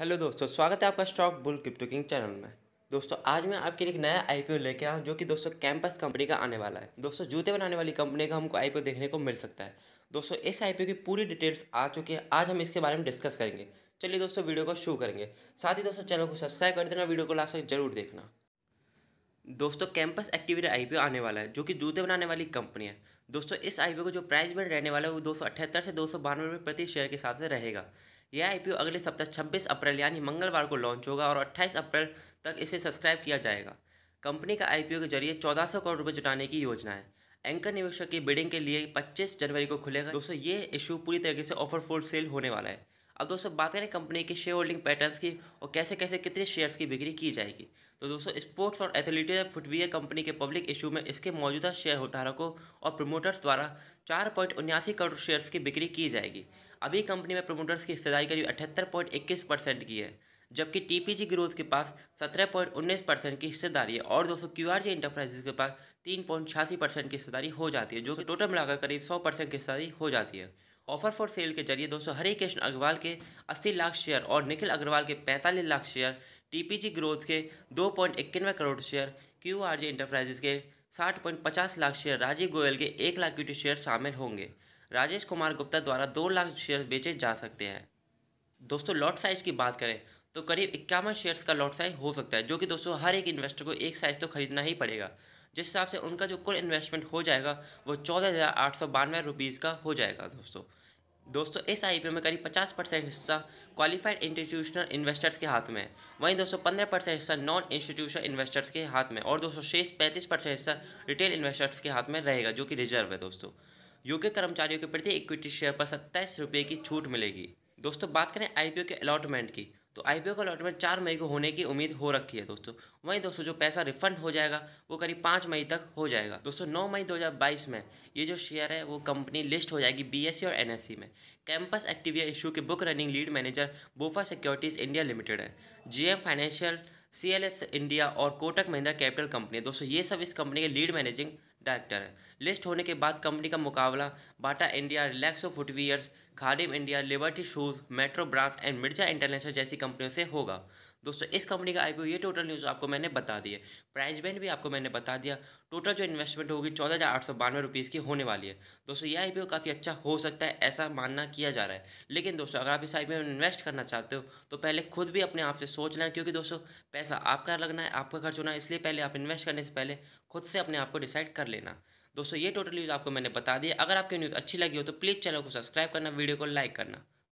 hello दोस्तों स्वागत है आपका stock bull crypto king channel में दोस्तों आज मैं आपके लिए एक नया आईपीओ लेके आया हूँ जो कि दोस्तों कैंपस कंपनी का आने वाला है दोस्तों जूते बनाने वाली कंपनी का हमको आईपीओ देखने को मिल सकता है दोस्तों इस आईपीओ की पूरी डिटेल्स आ चुकी है आज हम इसके बारे में डिस्कस करेंगे चलिए दोस्तों वीडियो को शुरू करेंगे साथ ही दोस्तों चैनल को सब्सक्राइब कर देना वीडियो को लास्ट तक जरूर देखना दोस्तों कैंपस एक्टिविटी आईपीओ आने वाला है जो कि जूते बनाने वाली कंपनी है दोस्तों इस आईपीओ को जो प्राइस में रहने वाला है वो दो से दो सौ बानवे रुपये प्रति शेयर के साथ रहेगा यह आईपीओ अगले सप्ताह 26 अप्रैल यानी मंगलवार को लॉन्च होगा और 28 अप्रैल तक इसे सब्सक्राइब किया जाएगा कंपनी का आईपीओ के जरिए 1400 करोड़ रुपए जुटाने की योजना है एंकर निवेशक की बिडिंग के लिए 25 जनवरी को खुलेगा दोस्तों ये इशू पूरी तरीके से ऑफर फुल सेल होने वाला है अब दोस्तों बात करें कंपनी के शेयर होल्डिंग पैटर्न की और कैसे कैसे कितने शेयर्स की बिक्री की जाएगी तो दोस्तों स्पोर्ट्स और एथलीटिक फुटवियर कंपनी के पब्लिक इशू में इसके मौजूदा शेयर होल्डरों और प्रमोटर्स द्वारा चार पॉइंट उन्यासी करोड़ शेयर्स की बिक्री की जाएगी अभी कंपनी में प्रमोटर्स की हिस्सेदारी करीब अठहत्तर पॉइंट इक्कीस परसेंट की है जबकि टीपीजी ग्रोथ के पास सत्रह पॉइंट उन्नीस परसेंट की हिस्सेदारी है और दोस्तों क्यू आर जी इंटरप्राइजेस के पास तीन पॉइंट छियासी परसेंट की हिस्सेदारी हो जाती है जो कि टोटल मिलाकर करीब सौ परसेंट की हिस्सेदारी हो जाती है ऑफर फॉर सेल के जरिए दोस्तों हरे कृष्ण अग्रवाल के 80 लाख शेयर और निखिल अग्रवाल के 45 लाख शेयर टीपीजी ग्रोथ के दो point crore share Q R G enterprises के साठ पॉइंट पचास लाख शेयर राजीव गोयल के एक लाख क्यूटी शेयर शामिल होंगे राजेश कुमार गुप्ता द्वारा दो लाख शेयर बेचे जा सकते हैं दोस्तों लॉट साइज की बात करें तो करीब इक्यावन शेयर्स का लॉट साइज हो सकता है जो कि दोस्तों हर एक इन्वेस्टर को एक साइज तो खरीदना ही पड़ेगा जिस हिसाब से उनका जो कुल इन्वेस्टमेंट हो जाएगा वो चौदह हज़ार आठ सौ बानवे रुपीज़ का हो जाएगा दोस्तों दोस्तों इस आई में करीब 50 परसेंट हिस्सा क्वालिफाइड इंस्टीट्यूशनल इन्वेस्टर्स के हाथ में वहीं दोस्तों 15 परसेंट हिस्सा नॉन इंस्टीट्यूशनल इन्वेस्टर्स के हाथ में और दोस्तों शेष पैंतीस परसेंट हिस्सा रिटेल इन्वेस्टर्स के हाथ में रहेगा जो कि रिजर्व है दोस्तों यूके कर्मचारियों के प्रति इक्विटी शेयर पर सत्ताईस रुपये की छूट मिलेगी दोस्तों बात करें आई के अलॉटमेंट की तो आई का अलॉटमेंट चार मई को होने की उम्मीद हो रखी है दोस्तों वहीं दोस्तों जो पैसा रिफंड हो जाएगा वो करीब पाँच मई तक हो जाएगा दोस्तों नौ मई 2022 में ये जो शेयर है वो कंपनी लिस्ट हो जाएगी बीएससी e और एनएससी e में कैंपस एक्टिविया इशू के book running lead manager BofA securities India limited है जीएम फाइनेंशियल सी इंडिया और कोटक महिंद्रा कैपिटल कंपनी दोस्तों ये सब इस कंपनी के लीड मैनेजिंग डायरेक्टर है लिस्ट होने के बाद कंपनी का मुकाबला Bata India Relaxo footwears Khadim India Liberty shoes Metro ब्राफ्ट एंड मिर्जा इंटरनेशनल जैसी कंपनियों से होगा दोस्तों इस कंपनी का आईपीओ ये टोटल न्यूज़ आपको मैंने बता दी है प्राइस बैंड भी आपको मैंने बता दिया टोटल जो इन्वेस्टमेंट होगी चौदह हज़ार आठ सौ बानवे रुपीज़ की होने वाली है दोस्तों ये आईपीओ काफ़ी अच्छा हो सकता है ऐसा मानना किया जा रहा है लेकिन दोस्तों अगर आप इस आई में इन्वेस्ट करना चाहते हो तो पहले खुद भी अपने आप से सोच लेना क्योंकि दोस्तों पैसा आपका लगना है आपका खर्च होना है इसलिए पहले आप इन्वेस्ट करने से पहले खुद से अपने आप को डिसाइड कर लेना दोस्तों ये टोटल न्यूज़ आपको मैंने बता दिया अगर आपकी न्यूज़ अच्छी लगी हो तो प्लीज़ चैनल को सब्सक्राइब करना वीडियो को लाइक करना